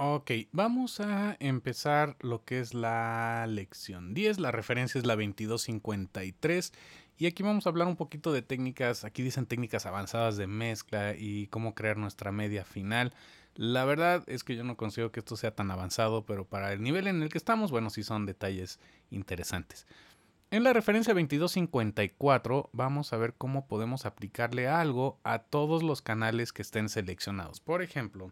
Ok, vamos a empezar lo que es la lección 10, la referencia es la 2253 y aquí vamos a hablar un poquito de técnicas, aquí dicen técnicas avanzadas de mezcla y cómo crear nuestra media final. La verdad es que yo no consigo que esto sea tan avanzado, pero para el nivel en el que estamos, bueno, sí son detalles interesantes. En la referencia 2254 vamos a ver cómo podemos aplicarle algo a todos los canales que estén seleccionados. Por ejemplo,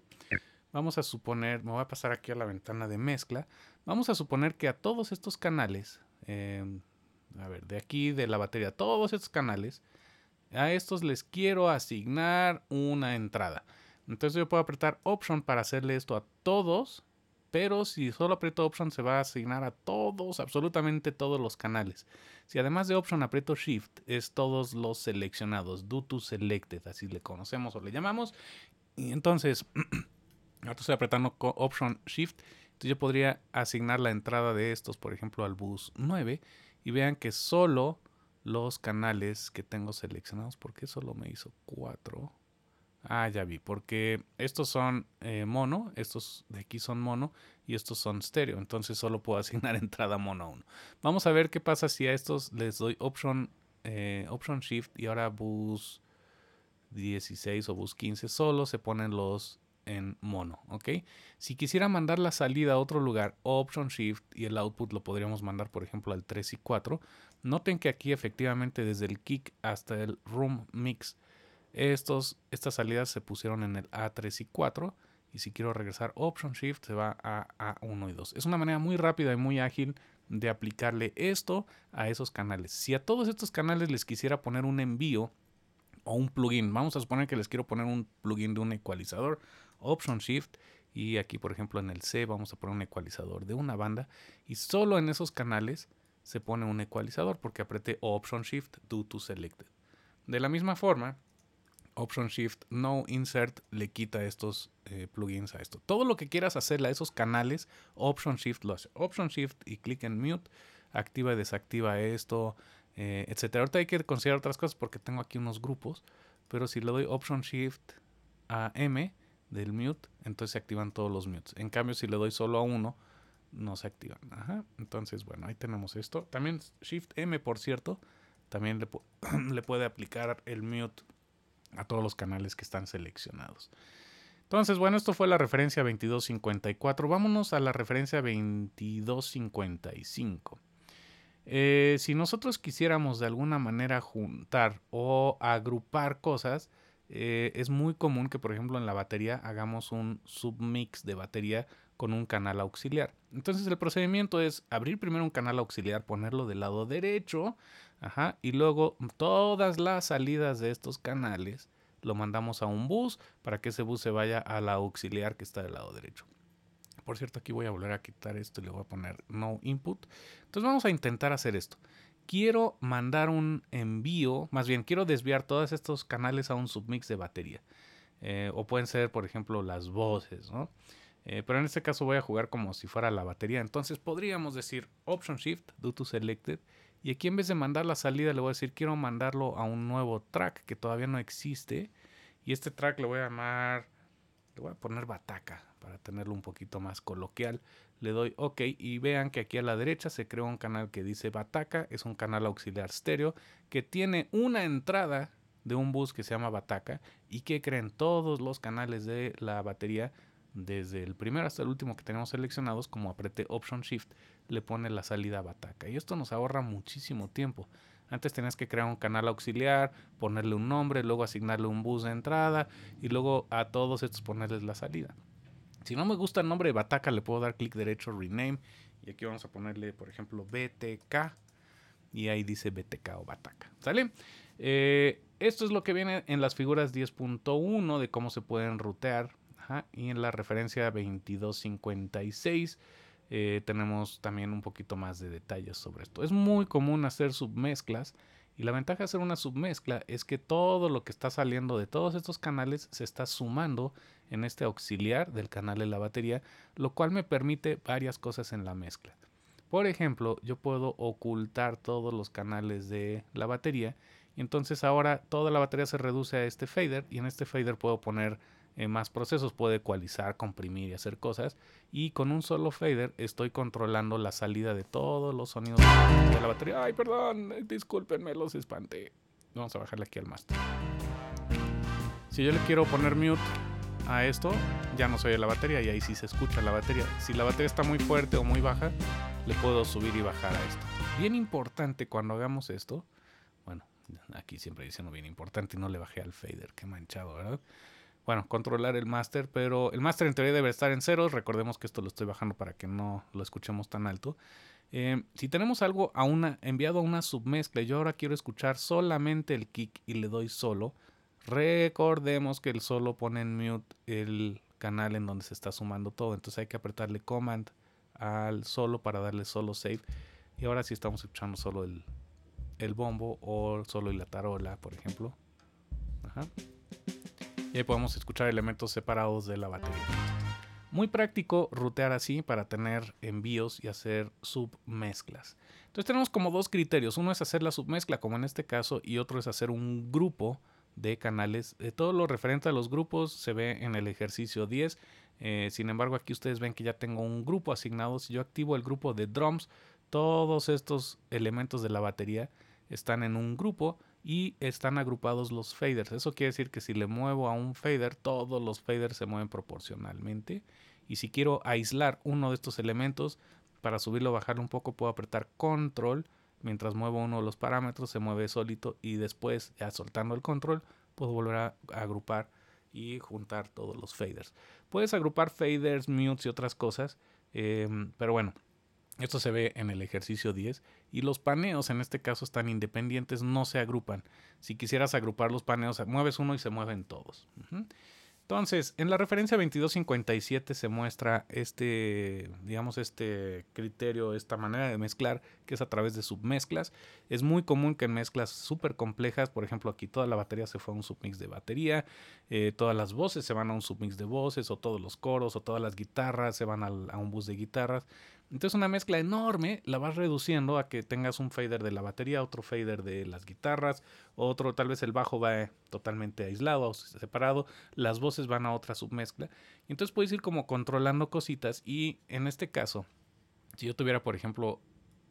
vamos a suponer, me voy a pasar aquí a la ventana de mezcla, vamos a suponer que a todos estos canales, em, a ver, de aquí, de la batería, todos estos canales, a estos les quiero asignar una entrada. Entonces yo puedo apretar Option para hacerle esto a todos, pero si solo aprieto Option se va a asignar a todos, absolutamente todos los canales. Si además de Option aprieto Shift, es todos los seleccionados, Do to Selected, así le conocemos o le llamamos. Y entonces... estoy apretando Option Shift. Entonces yo podría asignar la entrada de estos, por ejemplo, al bus 9. Y vean que solo los canales que tengo seleccionados. ¿Por qué solo me hizo 4? Ah, ya vi. Porque estos son eh, mono. Estos de aquí son mono. Y estos son estéreo. Entonces solo puedo asignar entrada mono a uno. Vamos a ver qué pasa si a estos les doy Option, eh, option Shift. Y ahora bus 16 o bus 15. Solo se ponen los en mono, ¿ok? Si quisiera mandar la salida a otro lugar, Option Shift y el output lo podríamos mandar, por ejemplo, al 3 y 4. Noten que aquí efectivamente desde el kick hasta el room mix, estos, estas salidas se pusieron en el A3 y 4. Y si quiero regresar Option Shift, se va a A1 y 2. Es una manera muy rápida y muy ágil de aplicarle esto a esos canales. Si a todos estos canales les quisiera poner un envío o un plugin. Vamos a suponer que les quiero poner un plugin de un ecualizador, Option Shift. Y aquí, por ejemplo, en el C vamos a poner un ecualizador de una banda. Y solo en esos canales se pone un ecualizador porque apreté Option Shift Do to Selected. De la misma forma, Option Shift No Insert le quita estos eh, plugins a esto. Todo lo que quieras hacerle a esos canales, Option Shift lo hace. Option Shift y clic en Mute activa y desactiva esto, eh, etcétera. Ahorita hay que considerar otras cosas porque tengo aquí unos grupos, pero si le doy Option Shift a M del mute, entonces se activan todos los mutes. En cambio, si le doy solo a uno, no se activan. Ajá. Entonces, bueno, ahí tenemos esto. También Shift M, por cierto, también le puede aplicar el mute a todos los canales que están seleccionados. Entonces, bueno, esto fue la referencia 2254. Vámonos a la referencia 2255. Eh, si nosotros quisiéramos de alguna manera juntar o agrupar cosas, eh, es muy común que, por ejemplo, en la batería hagamos un submix de batería con un canal auxiliar. Entonces el procedimiento es abrir primero un canal auxiliar, ponerlo del lado derecho, y luego todas las salidas de estos canales lo mandamos a un bus para que ese bus se vaya a la auxiliar que está del lado derecho. Por cierto, aquí voy a volver a quitar esto y le voy a poner no input. Entonces vamos a intentar hacer esto. Quiero mandar un envío, más bien quiero desviar todos estos canales a un submix de batería. Eh, o pueden ser, por ejemplo, las voces, ¿no? Eh, pero en este caso voy a jugar como si fuera la batería. Entonces podríamos decir Option Shift, Do to Selected. Y aquí en vez de mandar la salida le voy a decir quiero mandarlo a un nuevo track que todavía no existe. Y este track le voy a llamar le voy a poner bataca para tenerlo un poquito más coloquial. Le doy OK y vean que aquí a la derecha se creó un canal que dice bataca. Es un canal auxiliar estéreo que tiene una entrada de un bus que se llama bataca y que creen todos los canales de la batería desde el primero hasta el último que tenemos seleccionados, como apreté Option Shift, le pone la salida bataca. Y esto nos ahorra muchísimo tiempo. Antes tenías que crear un canal auxiliar, ponerle un nombre, luego asignarle un bus de entrada y luego a todos estos ponerles la salida. Si no me gusta el nombre de Bataca, le puedo dar clic derecho, rename. Y aquí vamos a ponerle, por ejemplo, BTK. Y ahí dice BTK o Bataca. ¿Sale? Eh, esto es lo que viene en las figuras 10.1 de cómo se pueden rutear. y en la referencia 2256 eh, tenemos también un poquito más de detalles sobre esto. Es muy común hacer submezclas y la ventaja de hacer una submezcla es que todo lo que está saliendo de todos estos canales se está sumando en este auxiliar del canal de la batería, lo cual me permite varias cosas en la mezcla. Por ejemplo, yo puedo ocultar todos los canales de la batería y entonces ahora toda la batería se reduce a este fader y en este fader puedo poner eh, más procesos. puede ecualizar, comprimir y hacer cosas. Y con un solo fader estoy controlando la salida de todos los sonidos de la batería. Ay, perdón, discúlpenme, los espanté. Vamos a bajarle aquí al master. Si yo le quiero poner mute a esto, ya no se oye la batería y ahí sí se escucha la batería. Si la batería está muy fuerte o muy baja, le puedo subir y bajar a esto. Bien importante cuando hagamos esto, bueno, aquí siempre dicen bien importante y no le bajé al fader, qué manchado, ¿verdad? bueno, controlar el master pero el master en teoría debe estar en ceros. Recordemos que esto lo estoy bajando para que no lo escuchemos tan alto. Em, si tenemos algo a una, enviado a una submezcla, yo ahora quiero escuchar solamente el kick y le doy solo. Recordemos que el solo pone en mute el canal en donde se está sumando todo, entonces hay que apretarle command al solo para darle solo save. Y ahora sí estamos escuchando solo el, el bombo o solo y la tarola, por ejemplo. Ajá podemos escuchar elementos separados de la batería. Muy práctico rutear así para tener envíos y hacer submezclas. Entonces tenemos como dos criterios. Uno es hacer la submezcla, como en este caso, y otro es hacer un grupo de canales. De eh, todo lo referente a los grupos se ve en el ejercicio 10. Eh, sin embargo, aquí ustedes ven que ya tengo un grupo asignado. Si yo activo el grupo de drums, todos estos elementos de la batería están en un grupo y están agrupados los faders. Eso quiere decir que si le muevo a un fader, todos los faders se mueven proporcionalmente. Y si quiero aislar uno de estos elementos, para subirlo o bajarlo un poco puedo apretar control. Mientras muevo uno de los parámetros se mueve solito y después ya soltando el control puedo volver a agrupar y juntar todos los faders. Puedes agrupar faders, mutes y otras cosas. Em, pero bueno, esto se ve en el ejercicio 10 y los paneos en este caso están independientes, no se agrupan. Si quisieras agrupar los paneos, mueves uno y se mueven todos. Entonces, en la referencia 2257 se muestra este, digamos, este criterio, esta manera de mezclar, que es a través de submezclas. Es muy común que en mezclas súper complejas, por ejemplo, aquí toda la batería se fue a un submix de batería, eh, todas las voces se van a un submix de voces, o todos los coros, o todas las guitarras se van a un bus de guitarras. Entonces una mezcla enorme la vas reduciendo a que tengas un fader de la batería, otro fader de las guitarras, otro tal vez el bajo va eh, totalmente aislado o separado, las voces van a otra submezcla. Entonces puedes ir como controlando cositas y en este caso, si yo tuviera por ejemplo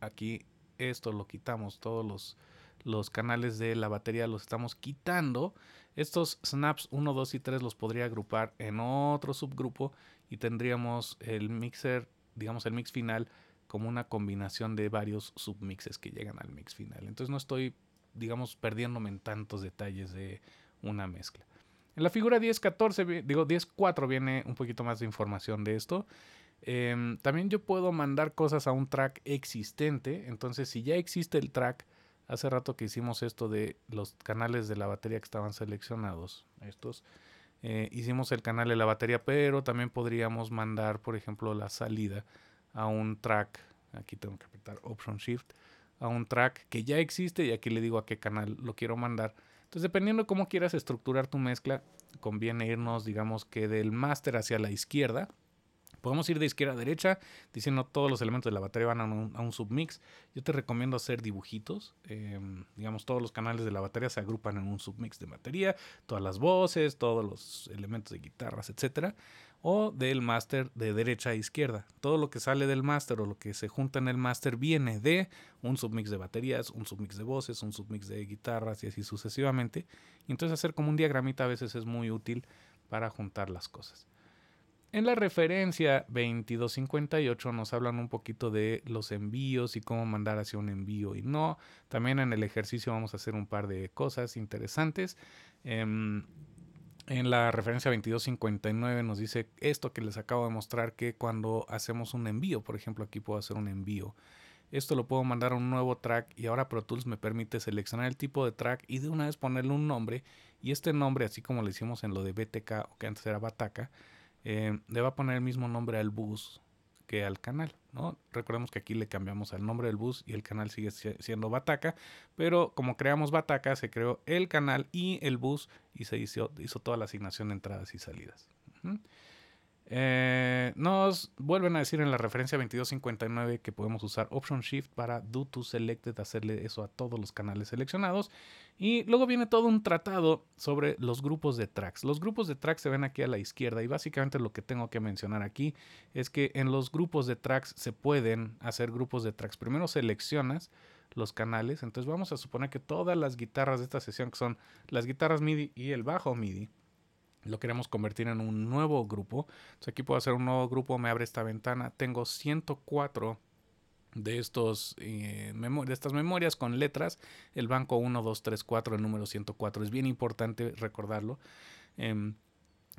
aquí esto, lo quitamos, todos los, los canales de la batería los estamos quitando. Estos snaps 1, 2 y 3 los podría agrupar en otro subgrupo y tendríamos el mixer digamos, el mix final como una combinación de varios submixes que llegan al mix final. Entonces no estoy, digamos, perdiéndome en tantos detalles de una mezcla. En la figura 10-14, digo 10-4, viene un poquito más de información de esto. Em, también yo puedo mandar cosas a un track existente. Entonces, si ya existe el track, hace rato que hicimos esto de los canales de la batería que estaban seleccionados, estos, eh, hicimos el canal de la batería, pero también podríamos mandar, por ejemplo, la salida a un track. Aquí tengo que apretar Option Shift a un track que ya existe y aquí le digo a qué canal lo quiero mandar. Entonces, dependiendo de cómo quieras estructurar tu mezcla, conviene irnos, digamos que del máster hacia la izquierda podemos ir de izquierda a derecha, diciendo todos los elementos de la batería van a un, submix. Yo te recomiendo hacer dibujitos. Eh, digamos, todos los canales de la batería se agrupan en un submix de batería, todas las voces, todos los elementos de guitarras, etc. O del máster de derecha a izquierda. Todo lo que sale del máster o lo que se junta en el máster viene de un submix de baterías, un submix de voces, un submix de guitarras y así sucesivamente. Y entonces hacer como un diagramita a veces es muy útil para juntar las cosas. En la referencia 2258 nos hablan un poquito de los envíos y cómo mandar hacia un envío y no. También en el ejercicio vamos a hacer un par de cosas interesantes. Em, en la referencia 2259 nos dice esto que les acabo de mostrar que cuando hacemos un envío, por ejemplo aquí puedo hacer un envío. Esto lo puedo mandar a un nuevo track y ahora Pro Tools me permite seleccionar el tipo de track y de una vez ponerle un nombre y este nombre así como lo hicimos en lo de BTK o que antes era Bataka, eh, le va a poner el mismo nombre al bus que al canal, ¿no? Recordemos que aquí le cambiamos el nombre del bus y el canal sigue siendo Bataca, pero como creamos Bataca, se creó el canal y el bus y se hizo, toda la asignación de entradas y salidas. Eh, nos vuelven a decir en la referencia 2259 que podemos usar Option Shift para Do to Selected, hacerle eso a todos los canales seleccionados. Y luego viene todo un tratado sobre los grupos de tracks. Los grupos de tracks se ven aquí a la izquierda y básicamente lo que tengo que mencionar aquí es que en los grupos de tracks se pueden hacer grupos de tracks. Primero seleccionas los canales, entonces vamos a suponer que todas las guitarras de esta sesión, que son las guitarras MIDI y el bajo MIDI, lo queremos convertir en un nuevo grupo. Entonces aquí puedo hacer un nuevo grupo, me abre esta ventana. Tengo 104 de, estos, eh, de estas memorias con letras. El banco 4, el número 104. Es bien importante recordarlo. Em,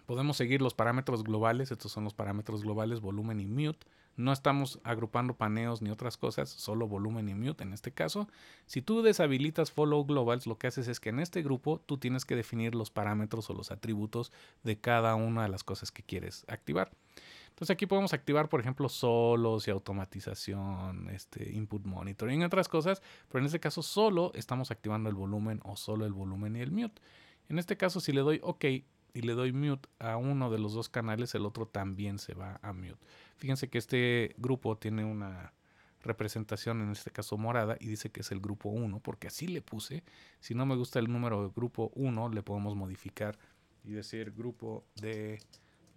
podemos seguir los parámetros globales. Estos son los parámetros globales, volumen y mute. No estamos agrupando paneos ni otras cosas, solo volumen y mute en este caso. Si tú deshabilitas follow globals, lo que haces es que en este grupo tú tienes que definir los parámetros o los atributos de cada una de las cosas que quieres activar. Entonces aquí podemos activar, por ejemplo, solos y automatización, este input monitoring, otras cosas, pero en este caso solo estamos activando el volumen o solo el volumen y el mute. En este caso, si le doy OK y le doy mute a uno de los dos canales, el otro también se va a mute. Fíjense que este grupo tiene una representación, en este caso morada, y dice que es el grupo 1, porque así le puse. Si no me gusta el número de grupo 1, le podemos modificar y decir grupo de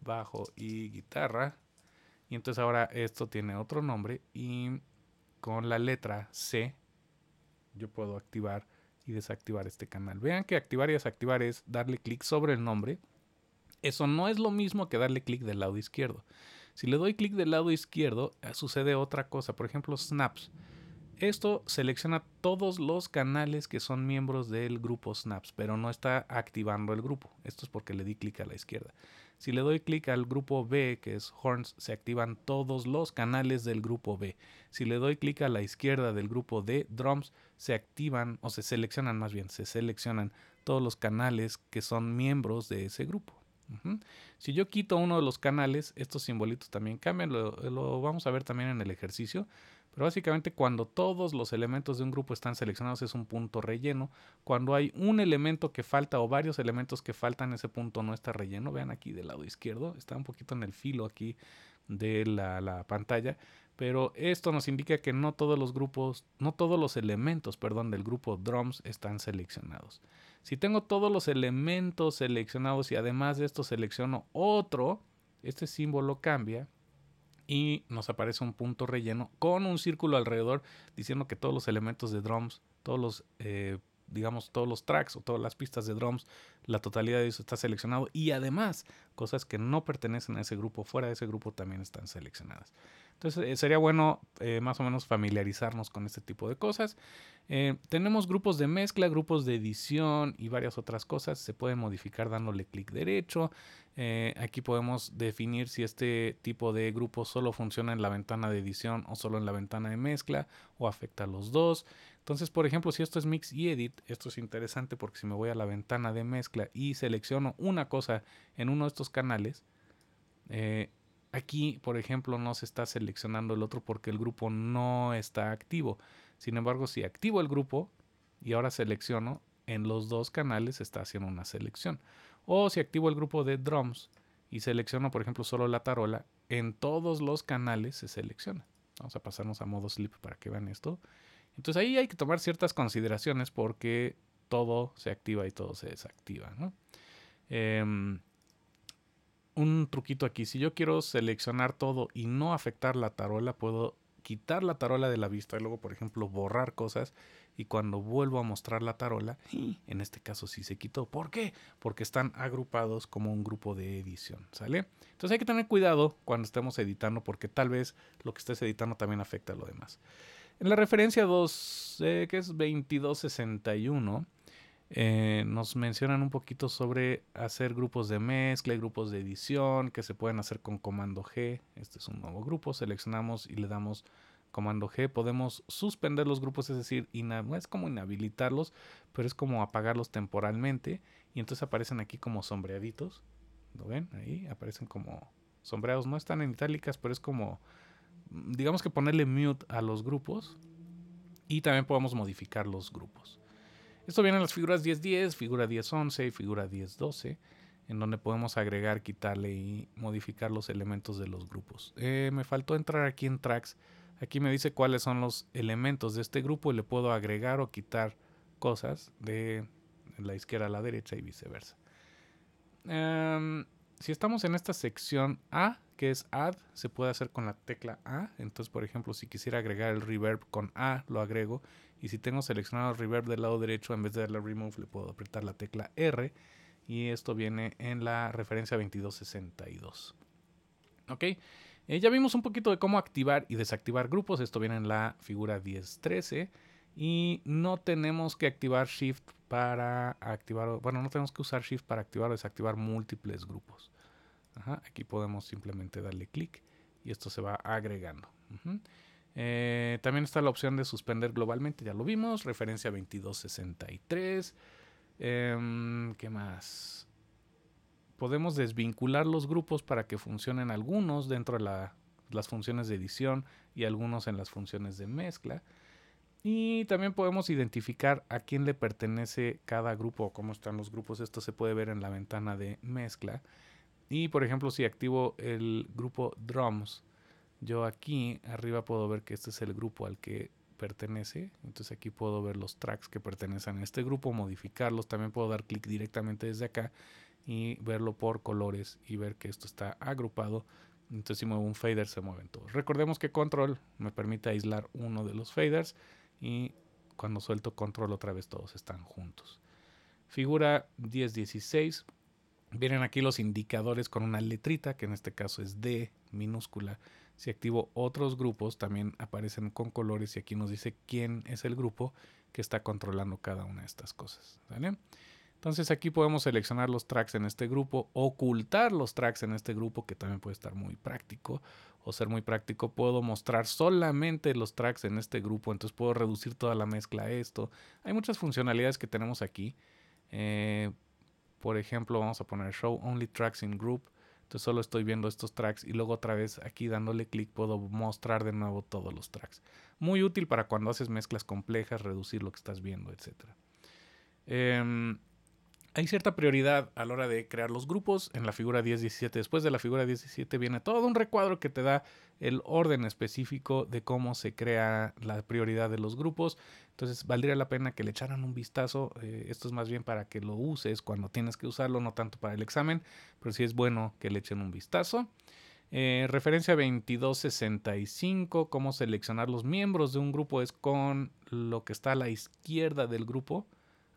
bajo y guitarra. Y entonces ahora esto tiene otro nombre y con la letra C yo puedo activar y desactivar este canal. Vean que activar y desactivar es darle clic sobre el nombre. Eso no es lo mismo que darle clic del lado izquierdo. Si le doy clic del lado izquierdo, eh, sucede otra cosa. Por ejemplo, snaps. Esto selecciona todos los canales que son miembros del grupo snaps, pero no está activando el grupo. Esto es porque le di clic a la izquierda. Si le doy clic al grupo B, que es Horns, se activan todos los canales del grupo B. Si le doy clic a la izquierda del grupo D, Drums, se activan o se seleccionan más bien, se seleccionan todos los canales que son miembros de ese grupo. Si yo quito uno de los canales, estos simbolitos también cambian, lo, vamos a ver también en el ejercicio. Pero básicamente cuando todos los elementos de un grupo están seleccionados es un punto relleno. Cuando hay un elemento que falta o varios elementos que faltan, ese punto no está relleno. Vean aquí del lado izquierdo, está un poquito en el filo aquí de la, la pantalla pero esto nos indica que no todos los grupos, no todos los elementos, perdón, del grupo drums están seleccionados. Si tengo todos los elementos seleccionados y además de esto selecciono otro, este símbolo cambia y nos aparece un punto relleno con un círculo alrededor diciendo que todos los elementos de drums, todos los, eh, digamos, todos los tracks o todas las pistas de drums, la totalidad de eso está seleccionado y además cosas que no pertenecen a ese grupo, fuera de ese grupo también están seleccionadas. Entonces eh, sería bueno eh, más o menos familiarizarnos con este tipo de cosas. Eh, tenemos grupos de mezcla, grupos de edición y varias otras cosas. Se pueden modificar dándole clic derecho. aquí podemos definir si este tipo de grupo solo funciona en la ventana de edición o solo en la ventana de mezcla o afecta a los dos. Entonces, por ejemplo, si esto es mix y edit, esto es interesante porque si me voy a la ventana de mezcla y selecciono una cosa en uno de estos canales, Aquí, por ejemplo, no se está seleccionando el otro porque el grupo no está activo. Sin embargo, si activo el grupo y ahora selecciono, en los dos canales está haciendo una selección. O si activo el grupo de drums y selecciono, por ejemplo, solo la tarola, en todos los canales se selecciona. Vamos a pasarnos a modo sleep para que vean esto. Entonces ahí hay que tomar ciertas consideraciones porque todo se activa y todo se desactiva. ¿no? Em, un truquito aquí. Si yo quiero seleccionar todo y no afectar la tarola, puedo quitar la tarola de la vista y luego, por ejemplo, borrar cosas. Y cuando vuelvo a mostrar la tarola, en este caso sí se quitó. ¿Por qué? Porque están agrupados como un grupo de edición, ¿sale? Entonces hay que tener cuidado cuando estemos editando porque tal vez lo que estés editando también afecta a lo demás. En la referencia 2, eh, que es 2261, eh, nos mencionan un poquito sobre hacer grupos de mezcla y grupos de edición que se pueden hacer con comando G. Este es un nuevo grupo, seleccionamos y le damos comando G. Podemos suspender los grupos, es decir, no es como inhabilitarlos, pero es como apagarlos temporalmente. Y entonces aparecen aquí como sombreaditos. ¿Lo ven? Ahí aparecen como sombreados. No están en itálicas, pero es como, digamos que ponerle mute a los grupos. Y también podemos modificar los grupos. Esto viene en las figuras 10.10, figura 10.11 y figura 10.12, en donde podemos agregar, quitarle y modificar los elementos de los grupos. Eh, me faltó entrar aquí en tracks. Aquí me dice cuáles son los elementos de este grupo y le puedo agregar o quitar cosas de la izquierda a la derecha y viceversa. Em, si estamos en esta sección A, que es Add, se puede hacer con la tecla A. Entonces, por ejemplo, si quisiera agregar el reverb con A, lo agrego y si tengo seleccionado reverb del lado derecho, en vez de darle remove, le puedo apretar la tecla R. Y esto viene en la referencia 2262. Ok, eh, ya vimos un poquito de cómo activar y desactivar grupos. Esto viene en la figura 1013. Y no tenemos que activar Shift para activar, bueno, no tenemos que usar Shift para activar o desactivar múltiples grupos. aquí podemos simplemente darle clic y esto se va agregando. Eh, también está la opción de suspender globalmente, ya lo vimos. Referencia 2263. Eh, em, ¿Qué más? Podemos desvincular los grupos para que funcionen algunos dentro de las funciones de edición y algunos en las funciones de mezcla. Y también podemos identificar a quién le pertenece cada grupo o cómo están los grupos. Esto se puede ver en la ventana de mezcla. Y por ejemplo, si activo el grupo drums, yo aquí arriba puedo ver que este es el grupo al que pertenece. Entonces aquí puedo ver los tracks que pertenecen a este grupo, modificarlos. También puedo dar clic directamente desde acá y verlo por colores y ver que esto está agrupado. Entonces si muevo un fader se mueven todos. Recordemos que control me permite aislar uno de los faders y cuando suelto control otra vez todos están juntos. Figura 1016. Vienen aquí los indicadores con una letrita que en este caso es D minúscula si activo otros grupos, también aparecen con colores y aquí nos dice quién es el grupo que está controlando cada una de estas cosas. Entonces aquí podemos seleccionar los tracks en este grupo, ocultar los tracks en este grupo, que también puede estar muy práctico. O ser muy práctico, puedo mostrar solamente los tracks en este grupo, entonces puedo reducir toda la mezcla a esto. Hay muchas funcionalidades que tenemos aquí. Eh, por ejemplo, vamos a poner Show Only Tracks in Group. Entonces solo estoy viendo estos tracks y luego otra vez aquí dándole clic puedo mostrar de nuevo todos los tracks. Muy útil para cuando haces mezclas complejas, reducir lo que estás viendo, etc hay cierta prioridad a la hora de crear los grupos en la figura 10-17. Después de la figura 17 viene todo un recuadro que te da el orden específico de cómo se crea la prioridad de los grupos. Entonces valdría la pena que le echaran un vistazo. Eh, esto es más bien para que lo uses cuando tienes que usarlo, no tanto para el examen, pero sí es bueno que le echen un vistazo. Eh, referencia 2265, cómo seleccionar los miembros de un grupo es con lo que está a la izquierda del grupo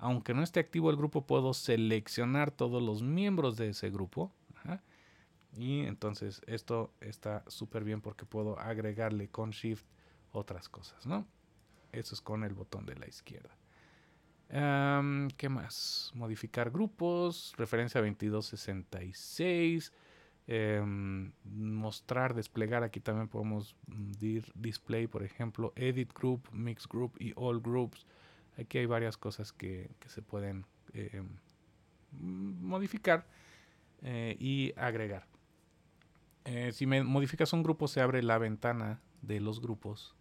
aunque no esté activo el grupo, puedo seleccionar todos los miembros de ese grupo. Y entonces esto está súper bien porque puedo agregarle con Shift otras cosas, ¿no? Eso es con el botón de la izquierda. ¿Qué más? Modificar grupos, referencia 2266. Em, mostrar, desplegar. Aquí también podemos mm, dir display, por ejemplo, edit group, mix group y all groups. Aquí hay varias cosas que, se pueden eh, mm, modificar eh, y agregar. Eh, si me modificas un grupo se abre la ventana de los grupos.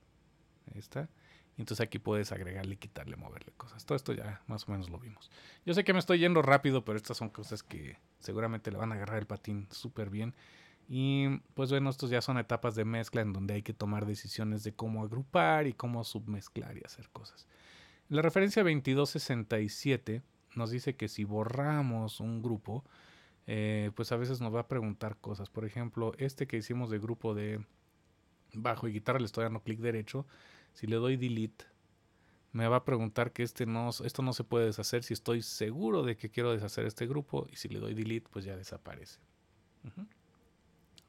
Ahí está. Entonces aquí puedes agregarle, quitarle, moverle cosas. Todo esto ya más o menos lo vimos. Yo sé que me estoy yendo rápido, pero estas son cosas que seguramente le van a agarrar el patín súper bien. Y pues bueno, estos ya son etapas de mezcla en donde hay que tomar decisiones de cómo agrupar y cómo submezclar y hacer cosas. La referencia 2267 nos dice que si borramos un grupo, eh, pues a veces nos va a preguntar cosas. Por ejemplo, este que hicimos de grupo de bajo y guitarra, le estoy dando clic derecho. Si le doy delete, me va a preguntar que este no, esto no se puede deshacer si estoy seguro de que quiero deshacer este grupo. Y si le doy delete, pues ya desaparece.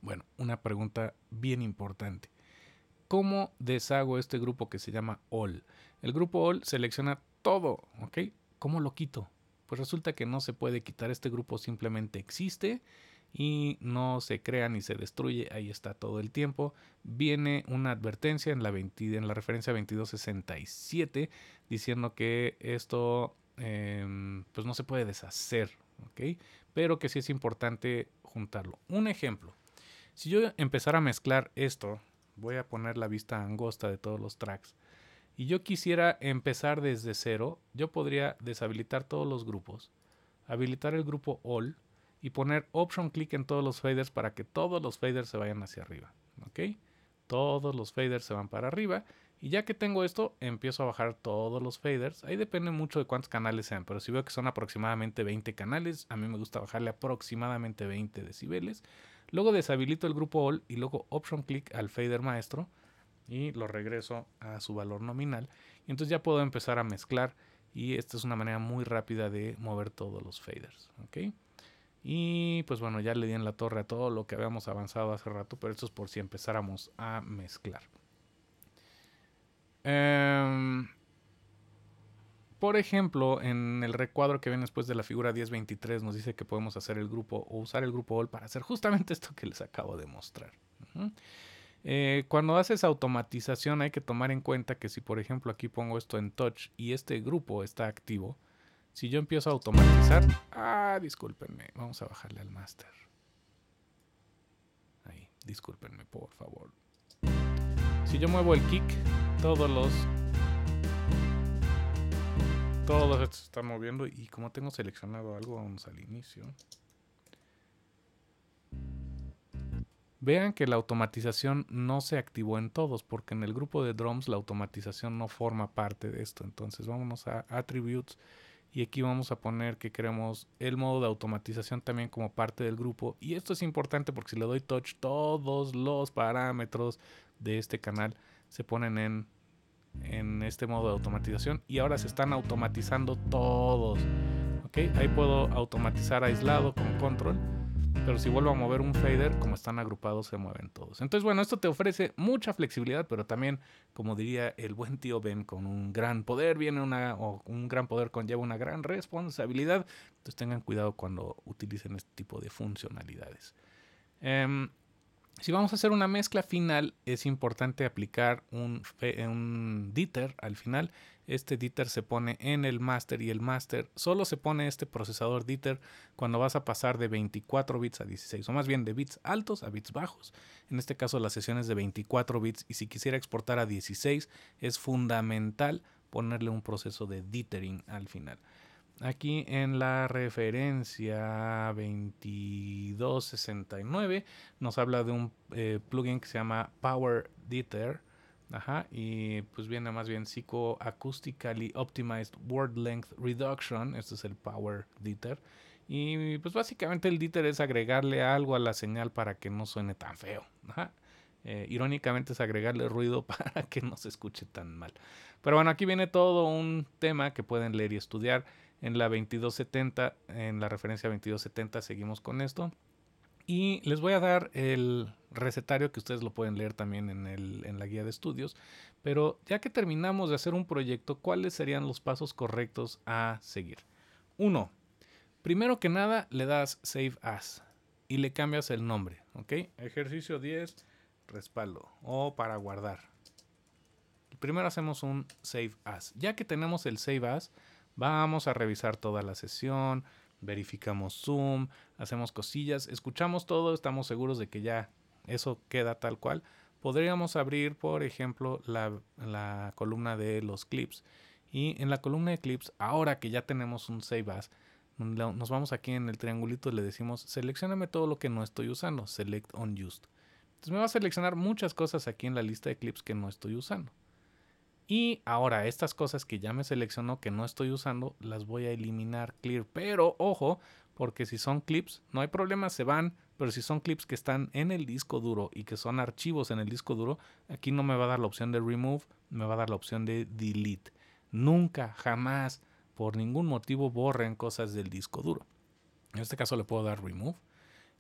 Bueno, una pregunta bien importante. ¿Cómo deshago este grupo que se llama all? El grupo all selecciona todo, ¿ok? ¿Cómo lo quito? Pues resulta que no se puede quitar este grupo, simplemente existe y no se crea ni se destruye, ahí está todo el tiempo. Viene una advertencia en la, en la referencia 2267 diciendo que esto em, pues no se puede deshacer, ¿ok? Pero que sí es importante juntarlo. Un ejemplo, si yo empezara a mezclar esto, voy a poner la vista angosta de todos los tracks y yo quisiera empezar desde cero, yo podría deshabilitar todos los grupos, habilitar el grupo All y poner Option Click en todos los faders para que todos los faders se vayan hacia arriba. ¿Ok? Todos los faders se van para arriba. Y ya que tengo esto, empiezo a bajar todos los faders. Ahí depende mucho de cuántos canales sean, pero si veo que son aproximadamente 20 canales, a mí me gusta bajarle aproximadamente 20 decibeles. Luego deshabilito el grupo all y luego option click al fader maestro y lo regreso a su valor nominal. Y entonces ya puedo empezar a mezclar y esta es una manera muy rápida de mover todos los faders. Y pues bueno, ya le di en la torre a todo lo que habíamos avanzado hace rato, pero esto es por si empezáramos a mezclar. Em, por ejemplo, en el recuadro que viene después de la figura 1023 nos dice que podemos hacer el grupo o usar el grupo all para hacer justamente esto que les acabo de mostrar. Eh, cuando haces automatización hay que tomar en cuenta que si por ejemplo aquí pongo esto en touch y este grupo está activo, si yo empiezo a automatizar... Ah, discúlpenme, vamos a bajarle al master. Ahí, discúlpenme por favor. Si yo muevo el kick, todos los todos estos se están moviendo. ¿Y como tengo seleccionado algo? Vamos al inicio. Vean que la automatización no se activó en todos, porque en el grupo de drums la automatización no forma parte de esto. Entonces vámonos a Attributes y aquí vamos a poner que queremos el modo de automatización también como parte del grupo. Y esto es importante porque si le doy touch, todos los parámetros de este canal se ponen en en este modo de automatización y ahora se están automatizando todos. Ok, Ahí puedo automatizar aislado con control, pero si vuelvo a mover un fader, como están agrupados, se mueven todos. Entonces, bueno, esto te ofrece mucha flexibilidad, pero también, como diría el buen tío Ben, con un gran poder viene una, o un gran poder conlleva una gran responsabilidad. Entonces tengan cuidado cuando utilicen este tipo de funcionalidades. Em, si vamos a hacer una mezcla final, es importante aplicar un, eh, ditter al final. Este ditter se pone en el master y el master solo se pone este procesador ditter cuando vas a pasar de 24 bits a 16, o más bien de bits altos a bits bajos. En este caso la sesión es de 24 bits y si quisiera exportar a 16 es fundamental ponerle un proceso de dittering al final aquí en la referencia 2269 nos habla de un eh, plugin que se llama Power Ditter Ajá, y pues viene más bien Psychoacoustically Optimized Word Length Reduction. Este es el Power Ditter Y pues básicamente el Ditter es agregarle algo a la señal para que no suene tan feo. Eh, irónicamente es agregarle ruido para que no se escuche tan mal. Pero bueno, aquí viene todo un tema que pueden leer y estudiar en la 2270, en la referencia 2270 seguimos con esto. Y les voy a dar el recetario que ustedes lo pueden leer también en, la guía de estudios. Pero ya que terminamos de hacer un proyecto, ¿cuáles serían los pasos correctos a seguir? Uno, Primero que nada, le das Save As y le cambias el nombre. ¿Ok? Ejercicio 10, respaldo o para guardar. Primero hacemos un Save As. Ya que tenemos el Save As, Vamos a revisar toda la sesión, verificamos Zoom, hacemos cosillas, escuchamos todo, estamos seguros de que ya eso queda tal cual. Podríamos abrir, por ejemplo, la, columna de los clips. Y en la columna de clips, ahora que ya tenemos un save as, nos vamos aquí en el triangulito y le decimos seleccioname todo lo que no estoy usando, select unused. Entonces me va a seleccionar muchas cosas aquí en la lista de clips que no estoy usando. Y ahora estas cosas que ya me seleccionó que no estoy usando, las voy a eliminar clear. Pero ojo, porque si son clips, no hay problema, se van. Pero si son clips que están en el disco duro y que son archivos en el disco duro, aquí no me va a dar la opción de remove, me va a dar la opción de delete. Nunca, jamás, por ningún motivo borren cosas del disco duro. En este caso le puedo dar remove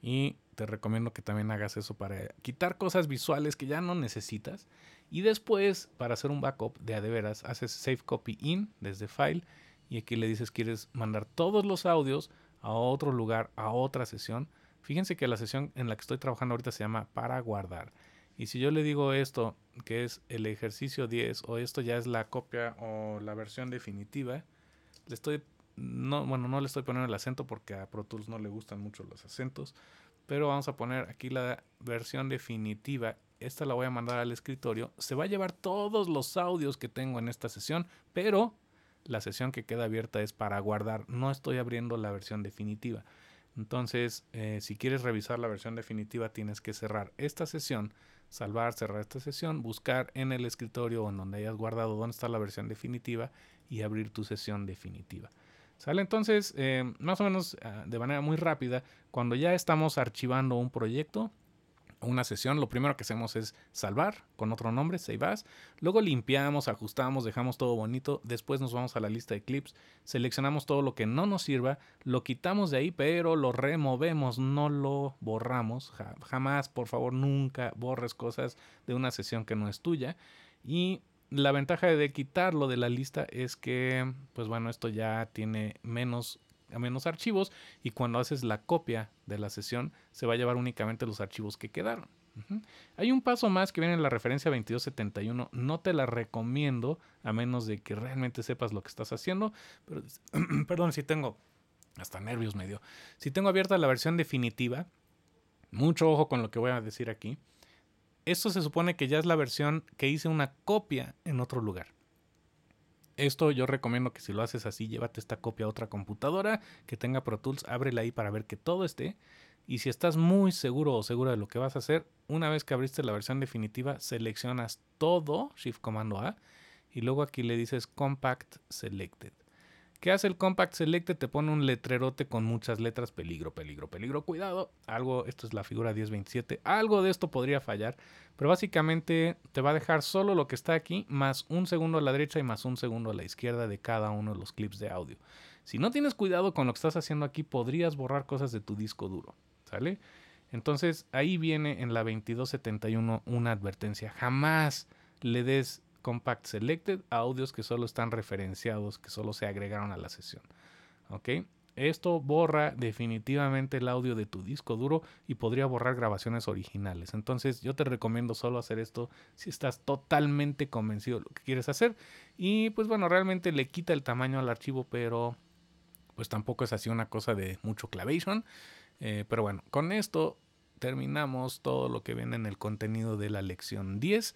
y te recomiendo que también hagas eso para quitar cosas visuales que ya no necesitas. Y después, para hacer un backup de a de veras, haces Save Copy In desde File. Y aquí le dices quieres mandar todos los audios a otro lugar, a otra sesión. Fíjense que la sesión en la que estoy trabajando ahorita se llama para guardar. Y si yo le digo esto, que es el ejercicio 10, o esto ya es la copia o la versión definitiva, le estoy, bueno, no le estoy poniendo el acento porque a Pro Tools no le gustan mucho los acentos, pero vamos a poner aquí la versión definitiva. Esta la voy a mandar al escritorio. Se va a llevar todos los audios que tengo en esta sesión, pero la sesión que queda abierta es para guardar. No estoy abriendo la versión definitiva. Entonces, eh, si quieres revisar la versión definitiva, tienes que cerrar esta sesión, salvar, cerrar esta sesión, buscar en el escritorio o en donde hayas guardado dónde está la versión definitiva y abrir tu sesión definitiva. ¿Sale? Entonces, eh, más o menos ah, de manera muy rápida, cuando ya estamos archivando un proyecto, una sesión, lo primero que hacemos es salvar con otro nombre, save as. Luego limpiamos, ajustamos, dejamos todo bonito. Después nos vamos a la lista de clips, seleccionamos todo lo que no nos sirva, lo quitamos de ahí, pero lo removemos, no lo borramos. Jamás, por favor, nunca borres cosas de una sesión que no es tuya. Y la ventaja de quitarlo de la lista es que, pues bueno, esto ya tiene menos, menos archivos y cuando haces la copia de la sesión se va a llevar únicamente los archivos que quedaron. Hay un paso más que viene en la referencia 2271. No te la recomiendo a menos de que realmente sepas lo que estás haciendo. Pero, perdón, si tengo hasta nervios medio. Si tengo abierta la versión definitiva, mucho ojo con lo que voy a decir aquí. Esto se supone que ya es la versión que hice una copia en otro lugar. Esto yo recomiendo que si lo haces así, llévate esta copia a otra computadora que tenga Pro Tools, ábrela ahí para ver que todo esté. Y si estás muy seguro o segura de lo que vas a hacer, una vez que abriste la versión definitiva, seleccionas todo, Shift Comando A, y luego aquí le dices Compact Selected. ¿Qué hace el Compact Select? Te pone un letrerote con muchas letras, peligro, peligro, peligro, cuidado. Algo, esto es la figura 1027, algo de esto podría fallar, pero básicamente te va a dejar solo lo que está aquí, más un segundo a la derecha y más un segundo a la izquierda de cada uno de los clips de audio. Si no tienes cuidado con lo que estás haciendo aquí, podrías borrar cosas de tu disco duro, ¿sale? Entonces ahí viene en la 2271 una advertencia, jamás le des Compact Selected audios que solo están referenciados, que solo se agregaron a la sesión. ¿Ok? Esto borra definitivamente el audio de tu disco duro y podría borrar grabaciones originales. Entonces yo te recomiendo solo hacer esto si estás totalmente convencido de lo que quieres hacer. Y pues bueno, realmente le quita el tamaño al archivo, pero pues tampoco es así una cosa de mucho clavation. Eh, pero bueno, con esto terminamos todo lo que viene en el contenido de la lección 10.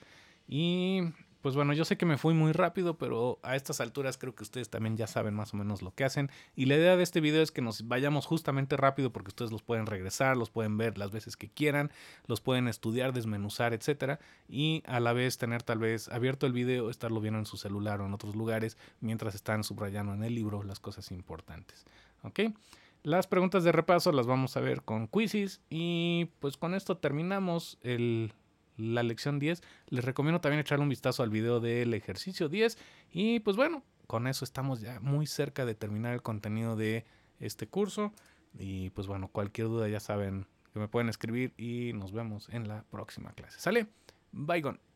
Y pues bueno, yo sé que me fui muy rápido, pero a estas alturas creo que ustedes también ya saben más o menos lo que hacen. Y la idea de este video es que nos vayamos justamente rápido porque ustedes los pueden regresar, los pueden ver las veces que quieran, los pueden estudiar, desmenuzar, etc. Y a la vez tener tal vez abierto el video, estarlo viendo en su celular o en otros lugares mientras están subrayando en el libro las cosas importantes. ¿Ok? Las preguntas de repaso las vamos a ver con quizzes y pues con esto terminamos el la lección 10. Les recomiendo también echarle un vistazo al video del ejercicio 10. Y pues bueno, con eso estamos ya muy cerca de terminar el contenido de este curso. Y pues bueno, cualquier duda ya saben que me pueden escribir y nos vemos en la próxima clase. ¿Sale? Bye gone.